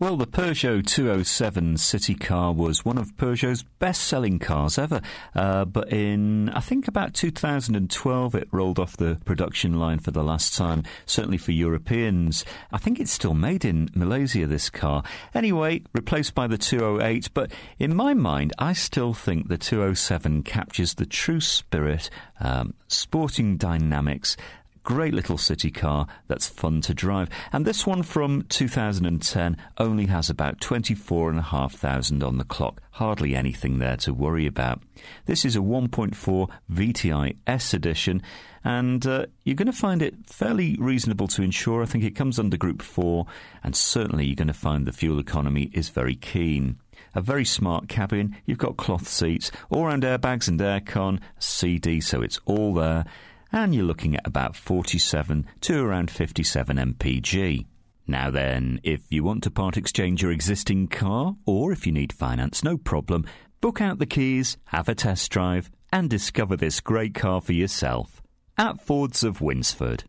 Well, the Peugeot 207 city car was one of Peugeot's best selling cars ever. Uh, but in, I think, about 2012, it rolled off the production line for the last time, certainly for Europeans. I think it's still made in Malaysia, this car. Anyway, replaced by the 208. But in my mind, I still think the 207 captures the true spirit, um, sporting dynamics, Great little city car that's fun to drive. And this one from 2010 only has about 24,500 on the clock. Hardly anything there to worry about. This is a 1.4 VTI S edition, and uh, you're going to find it fairly reasonable to insure. I think it comes under Group 4, and certainly you're going to find the fuel economy is very keen a very smart cabin. You've got cloth seats, all round airbags and aircon, CD, so it's all there and you're looking at about 47 to around 57 mpg. Now then, if you want to part exchange your existing car or if you need finance, no problem. Book out the keys, have a test drive, and discover this great car for yourself at Fords of Winsford.